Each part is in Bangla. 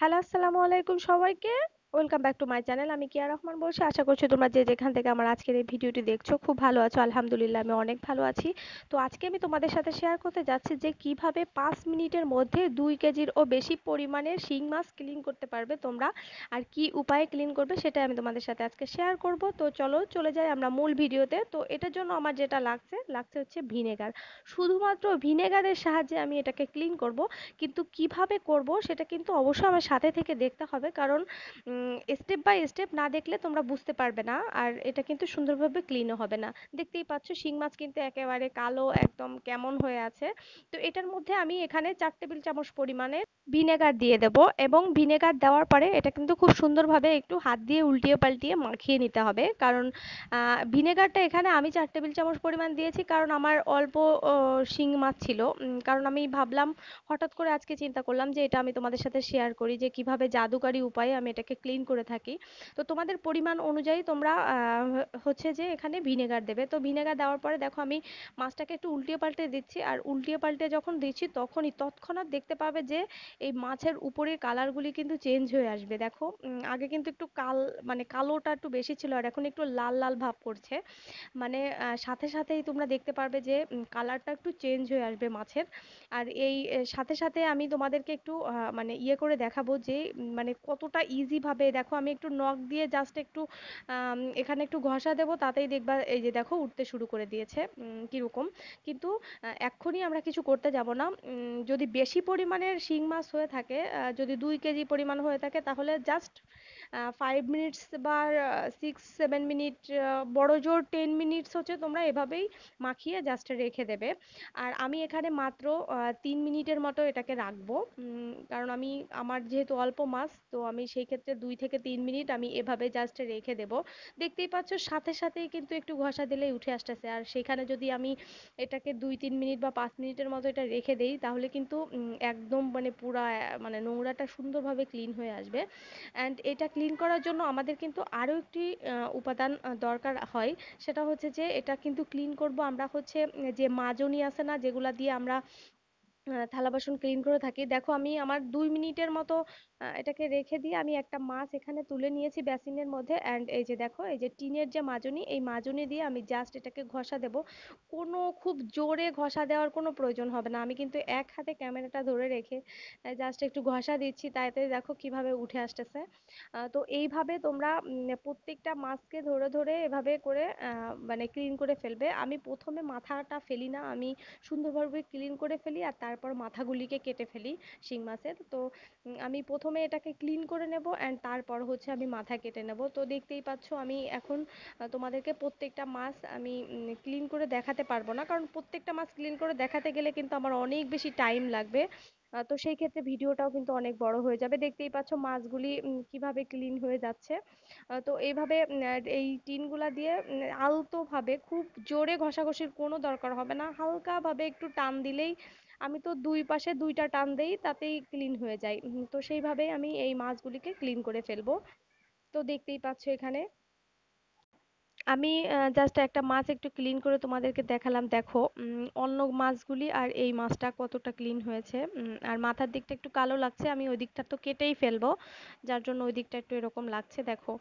হ্যালো আসসালামু আলাইকুম সবাইকে welcome back to my channel আমি কিয়া রহমান বলছি আশা করছি তোমরা যে যেখান থেকে আমার আজকের এই ভিডিওটি দেখছো খুব ভালো আছো আলহামদুলিল্লাহ আমি অনেক ভালো আছি তো আজকে আমি তোমাদের সাথে শেয়ার করতে যাচ্ছি যে কিভাবে পাঁচ মিনিটের মধ্যে দুই কেজির ও বেশি পরিমাণের শিং মাছ ক্লিন করতে পারবে তোমরা আর কি উপায়ে ক্লিন করবে সেটা আমি তোমাদের সাথে আজকে শেয়ার করব তো চলো চলে যাই আমরা মূল ভিডিওতে তো এটার জন্য আমার যেটা লাগছে লাগছে হচ্ছে ভিনেগার শুধুমাত্র ভিনেগারের সাহায্যে আমি এটাকে ক্লিন করব কিন্তু কিভাবে করব সেটা কিন্তু অবশ্যই আমার সাথে থেকে দেখতে হবে কারণ step by step না দেখলে তোমরা বুঝতে পারবে না আর এটা কিন্তু সুন্দরভাবে clean ও হবে না দেখতেই পাচ্ছ শিং মাছ কিন্তু একেবারে কালো একদম কেমন হয়ে আছে তো এটার মধ্যে আমি এখানে চার টেবিল চামচ পরিমাণে ভিনেগার দিয়ে দেব এবং ভিনেগার দেওয়ার পরে এটা কিন্তু খুব সুন্দরভাবে একটু হাত দিয়ে উল্টিয়ে পাল্টিয়ে মাখিয়ে নিতে হবে কারণ ভিনেগারটা এখানে আমি চার টেবিল চামচ পরিমাণ দিয়েছি কারণ আমার অল্প শিং মাছ ছিল কারণ আমি ভাবলাম হঠাৎ করে আজকে চিন্তা করলাম যে এটা আমি তোমাদের সাথে শেয়ার করি যে কিভাবে জাদুকারী উপায়ে আমি এটাকে ক্লিন করে থাকি তো তোমাদের পরিমাণ অনুযায়ী তোমরা হচ্ছে যে এখানে ভিনেগার দেবে তো ভিনেগার দেওয়ার পরে দেখো আমি মাছটাকে একটু উল্টিয়ে পাল্টে দিচ্ছি আর উল্টিয়ে পাল্টে যখন দিচ্ছি তখনই তৎক্ষণাৎ দেখতে পাবে যে এই মাছের উপরের কালারগুলি কিন্তু চেঞ্জ হয়ে আসবে দেখো আগে কিন্তু একটু কাল মানে কালোটা একটু বেশি ছিল আর এখন একটু লাল লাল ভাব করছে মানে সাথে সাথেই তোমরা দেখতে পারবে যে কালারটা একটু চেঞ্জ হয়ে আসবে মাছের আর এই সাথে সাথে আমি তোমাদেরকে একটু মানে ইয়ে করে দেখাবো যে মানে কতটা ইজি ভাবে হবে দেখো আমি একটু নখ দিয়ে জাস্ট একটু এখানে একটু ঘষা দেবো তাতেই দেখবা এই যে দেখো উঠতে শুরু করে দিয়েছে কীরকম কিন্তু এক্ষুনি আমরা কিছু করতে যাব না যদি বেশি পরিমাণের শিং মাছ হয়ে থাকে যদি দুই কেজি পরিমাণ হয়ে থাকে তাহলে জাস্ট five minutes বা six seven বড় জোর ten minutes হচ্ছে তোমরা এভাবেই মাখিয়ে just রেখে দেবে আর আমি এখানে মাত্র তিন মিনিটের মতো এটাকে রাখবো উম কারণ আমি আমার যেহেতু অল্প মাস তো আমি সেই ক্ষেত্রে দুই থেকে তিন মিনিট আমি এভাবে just রেখে দেবো দেখতেই পাচ্ছ সাথে সাথেই কিন্তু একটু ঘষা দিলেই উঠে আসতেছে আর সেখানে যদি আমি এটাকে দুই তিন মিনিট বা পাঁচ মিনিটের মতো এটা রেখে দেই তাহলে কিন্তু একদম মানে পুরা মানে নোংরাটা সুন্দরভাবে clean হয়ে আসবে and এটা ক্লিন করার জন্য আমাদের কিন্তু আরও একটি উপাদান দরকার হয় সেটা হচ্ছে যে এটা কিন্তু ক্লিন করবো আমরা হচ্ছে যে মাজনী আছে না যেগুলা দিয়ে আমরা থালা বাসন clean করে থাকি দেখো আমি আমার দুই মিনিটের মতো এটাকে রেখে দিয়ে আমি একটা মাছ এখানে তুলে নিয়েছি basin এর মধ্যে and এই যে দেখো এই যে টিনের যে মাজনি এই মাজনি দিয়ে আমি just এটাকে ঘষা দেব কোনো খুব জোরে ঘষা দেওয়ার কোনো প্রয়োজন হবে না আমি কিন্তু এক হাতে camera টা ধরে রেখে just একটু ঘষা দিচ্ছি তাতে দেখো কিভাবে উঠে আসতেছে তো এইভাবে তোমরা প্রত্যেকটা মাছকে ধরে ধরে এভাবে করে মানে clean করে ফেলবে আমি প্রথমে মাথাটা ফেলি না আমি সুন্দরভাবে clean করে ফেলি আর করার পর গুলিকে কেটে ফেলি শিং মাছের তো আমি প্রথমে এটাকে ক্লিন করে নেব অ্যান্ড তারপর হচ্ছে আমি মাথা কেটে নেব তো দেখতেই পাচ্ছ আমি এখন তোমাদেরকে প্রত্যেকটা মাছ আমি ক্লিন করে দেখাতে পারবো না কারণ প্রত্যেকটা মাছ ক্লিন করে দেখাতে গেলে কিন্তু আমার অনেক বেশি টাইম লাগবে তো সেই ক্ষেত্রে ভিডিওটাও কিন্তু অনেক বড় হয়ে যাবে দেখতেই পাচ্ছ মাছগুলি কিভাবে ক্লিন হয়ে যাচ্ছে তো এইভাবে এই টিনগুলা দিয়ে আলতোভাবে খুব জোরে ঘষাঘষির কোনো দরকার হবে না হালকাভাবে একটু টান দিলেই আমি তো দুই পাশে দুইটা টান দেই তাতেই clean হয়ে যায় তো সেইভাবে আমি এই মাছগুলিকে clean করে ফেলবো তো দেখতেই পাচ্ছ এখানে আমি just একটা মাছ একটু clean করে তোমাদেরকে দেখালাম দেখো অন্য মাছগুলি আর এই মাছটা কতটা clean হয়েছে আর মাথার দিকটা একটু কালো লাগছে আমি ওই দিকটা তো কেটেই ফেলবো যার জন্য ওই দিকটা একটু এরকম লাগছে দেখো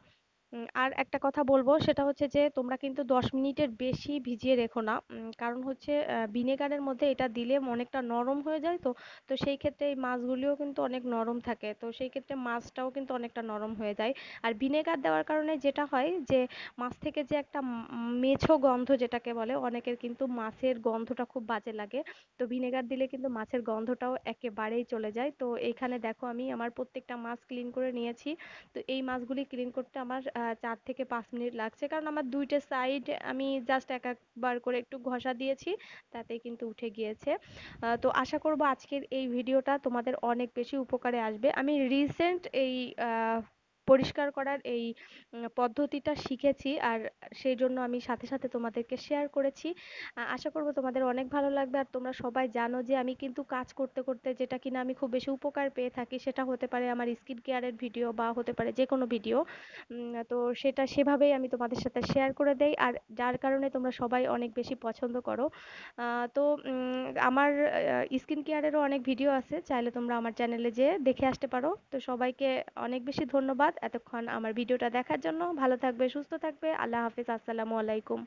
আর একটা কথা বলবো সেটা হচ্ছে যে তোমরা কিন্তু দশ মিনিটের বেশি ভিজিয়ে রেখো না কারণ হচ্ছে ভিনেগারের মধ্যে এটা দিলে অনেকটা নরম হয়ে যায় তো তো সেই ক্ষেত্রে এই মাছগুলিও কিন্তু অনেক নরম থাকে তো সেই ক্ষেত্রে মাছটাও কিন্তু অনেকটা নরম হয়ে যায় আর ভিনেগার দেওয়ার কারণে যেটা হয় যে মাছ থেকে যে একটা মেছো গন্ধ যেটাকে বলে অনেকের কিন্তু মাছের গন্ধটা খুব বাজে লাগে তো ভিনেগার দিলে কিন্তু মাছের গন্ধটাও একেবারেই চলে যায় তো এইখানে দেখো আমি আমার প্রত্যেকটা মাছ ক্লিন করে নিয়েছি তো এই মাছগুলি ক্লিন করতে আমার চার থেকে পাঁচ মিনিট লাগছে কারণ আমার দুইটা সাইড আমি জাস্ট এক একবার করে একটু ঘষা দিয়েছি তাতে কিন্তু উঠে গিয়েছে তো আশা করব আজকের এই ভিডিওটা তোমাদের অনেক বেশি উপকারে আসবে আমি রিসেন্ট এই পরিষ্কার করার এই পদ্ধতিটা শিখেছি আর সেই জন্য আমি সাথে সাথে তোমাদেরকে শেয়ার করেছি আশা করব তোমাদের অনেক ভালো লাগবে আর তোমরা সবাই জানো যে আমি কিন্তু কাজ করতে করতে যেটা কিনা আমি খুব বেশি উপকার পেয়ে থাকি সেটা হতে পারে আমার স্কিন কেয়ারের ভিডিও বা হতে পারে যে কোনো ভিডিও তো সেটা সেভাবেই আমি তোমাদের সাথে শেয়ার করে দেই আর যার কারণে তোমরা সবাই অনেক বেশি পছন্দ করো তো আমার স্কিন কেয়ারেরও অনেক ভিডিও আছে চাইলে তোমরা আমার চ্যানেলে যেয়ে দেখে আসতে পারো তো সবাইকে অনেক বেশি ধন্যবাদ এতক্ষণ আমার ভিডিওটা দেখার জন্য ভালো থাকবে সুস্থ থাকবে আল্লাহ হাফিজ আসসালামু আলাইকুম